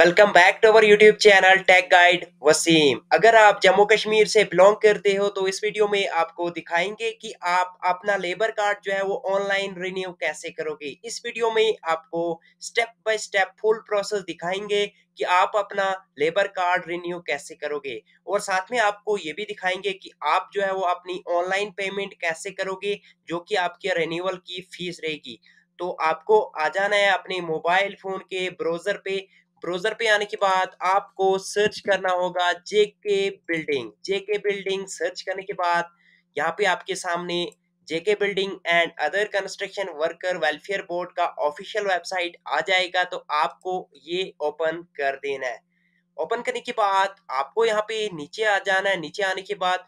welcome back to our YouTube channel tech guide Wasim अगर आप जम्मू कश्मीर से बिलोंग करते हो तो इस वीडियो में आपको दिखाएंगे कि आप अपना लेबर कार्ड जो है वो ऑनलाइन रिन्यू कैसे करोगे इस वीडियो में आपको step by step full process दिखाएंगे कि आप अपना लेबर कार्ड रिन्यू कैसे करोगे और साथ में आपको ये भी दिखाएंगे कि आप जो है वो अपनी ऑनलाइन पेमेंट कैसे करोगे जो कि आपके रिन्यूअल की फीस रहेगी तो आपको आ जाना है अपने मोबाइल फोन के ब्राउजर पे ब्राउजर पे आने के बाद आपको सर्च करना होगा JK building JK building search करने के बाद यहाँ पे आपके सामने JK building and other construction worker welfare board का ऑफिशियल वेबसाइट आ जाएगा तो आपको ये ओपन कर देना है ओपन करने के बाद आपको यहाँ पे नीचे आ जाना है नीचे आने के बाद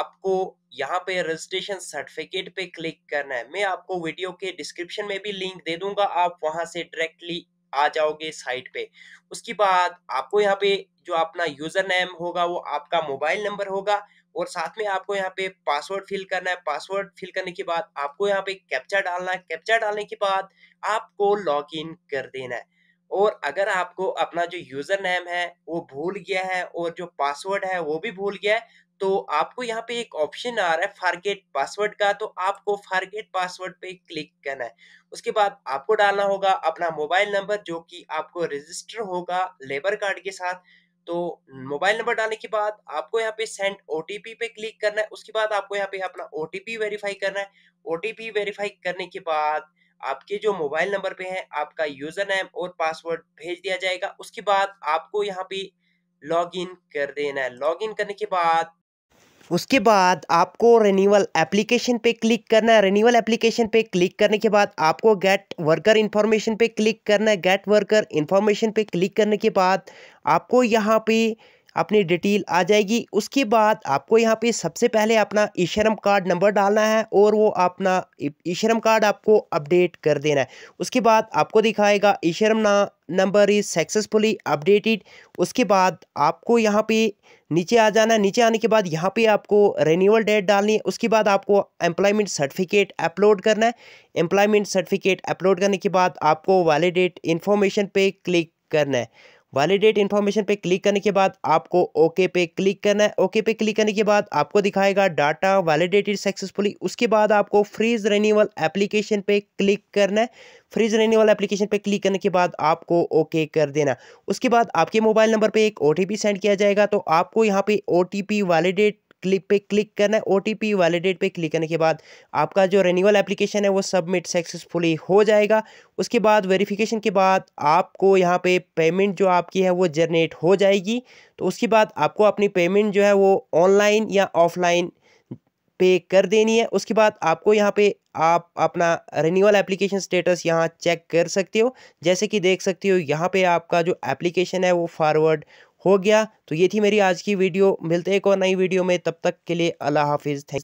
आपको यहाँ पे रजिस्ट्रेशन सर्टिफिकेट पे क्लिक करना है मैं आपको वीडियो के डिस्क्रिप्शन में भी लिंक दे दूंगा आप वहां से डायरेक्टली आ जाओगे साइट पे उसके बाद आपको यहाँ पे जो अपना यूजर नेम होगा वो आपका मोबाइल नंबर होगा और साथ में आपको यहाँ पे पासवर्ड फिल करना है पासवर्ड फिल करने के बाद आपको यहाँ पे कैप्चा डालना है कैप्चा डालने के बाद आपको लॉग इन कर देना है और अगर आपको अपना जो यूजर नेम है वो भूल गया है और जो पासवर्ड है वो भी भूल गया है तो आपको यहाँ पे एक ऑप्शन आ रहा है फारगेट पासवर्ड का तो आपको फारगेट पासवर्ड पे क्लिक करना है उसके बाद आपको डालना होगा अपना मोबाइल नंबर जो कि आपको रजिस्टर होगा लेबर कार्ड के साथ तो मोबाइल नंबर डालने के बाद आपको यहाँ पे सेंड ओ पे क्लिक करना है उसके बाद आपको यहाँ पे अपना ओ वेरीफाई करना है ओ वेरीफाई करने के बाद आपके जो मोबाइल नंबर पे है आपका यूजर नेम और पासवर्ड भेज दिया जाएगा उसके बाद आपको यहाँ पे लॉगिन कर देना है लॉगिन करने के बाद उसके बाद आपको रेन्यूअल एप्लीकेशन पे क्लिक करना है रिन्यूअल एप्लीकेशन पे क्लिक करने के बाद आपको गेट वर्कर इन्फॉर्मेशन पे क्लिक करना है गेट वर्कर इन्फॉर्मेशन पे क्लिक करने के बाद आपको यहाँ पे अपनी डिटेल आ जाएगी उसके बाद आपको यहाँ पे सबसे पहले अपना ईशरम कार्ड नंबर डालना है और वो अपना ईशरम कार्ड आपको अपडेट कर देना है उसके बाद आपको दिखाएगा ईशरम ना नंबर इज़ सक्सेसफुली अपडेटेड उसके बाद आपको यहाँ पे नीचे आ जाना है नीचे आने के बाद यहाँ पे आपको रेन्यूअल डेट डालनी है उसके बाद आपको एम्प्लॉयमेंट सर्टिफिकेट अपलोड करना है एम्प्लॉयमेंट सर्टिफिकेट अपलोड करने के बाद आपको वैलिडेट इन्फॉर्मेशन पे क्लिक करना है वैलिडेट इन्फॉर्मेशन पे क्लिक करने के बाद आपको ओके पे क्लिक करना है ओके पे क्लिक करने के बाद आपको दिखाएगा डाटा वैलिडेटेड सक्सेसफुली उसके बाद आपको फ्रीज रेन्यूअल एप्लीकेशन पे क्लिक करना है फ्रीज रेन्यूअल एप्लीकेशन पे क्लिक करने के बाद आपको ओके कर देना उसके बाद आपके मोबाइल नंबर पर एक ओ सेंड किया जाएगा तो आपको यहाँ पे ओ टी वैलिडेट क्लिक पे क्लिक करना है ओ वैलिडेट पे क्लिक करने के बाद आपका जो रेन्यूअल एप्लीकेशन है वो सबमिट सक्सेसफुली हो जाएगा उसके बाद वेरिफिकेशन के बाद आपको यहाँ पे पेमेंट जो आपकी है वो जनरेट हो जाएगी तो उसके बाद आपको अपनी पेमेंट जो है वो ऑनलाइन या ऑफलाइन पे कर देनी है उसके बाद आपको यहाँ पे आप अपना रिन्यूअल एप्लीकेशन स्टेटस यहाँ चेक कर सकते हो जैसे कि देख सकते हो यहाँ पे आपका जो एप्लीकेशन है वो फॉरवर्ड हो गया तो ये थी मेरी आज की वीडियो मिलते हैं एक और नई वीडियो में तब तक के लिए अल्लाह हाफिज़ थैंक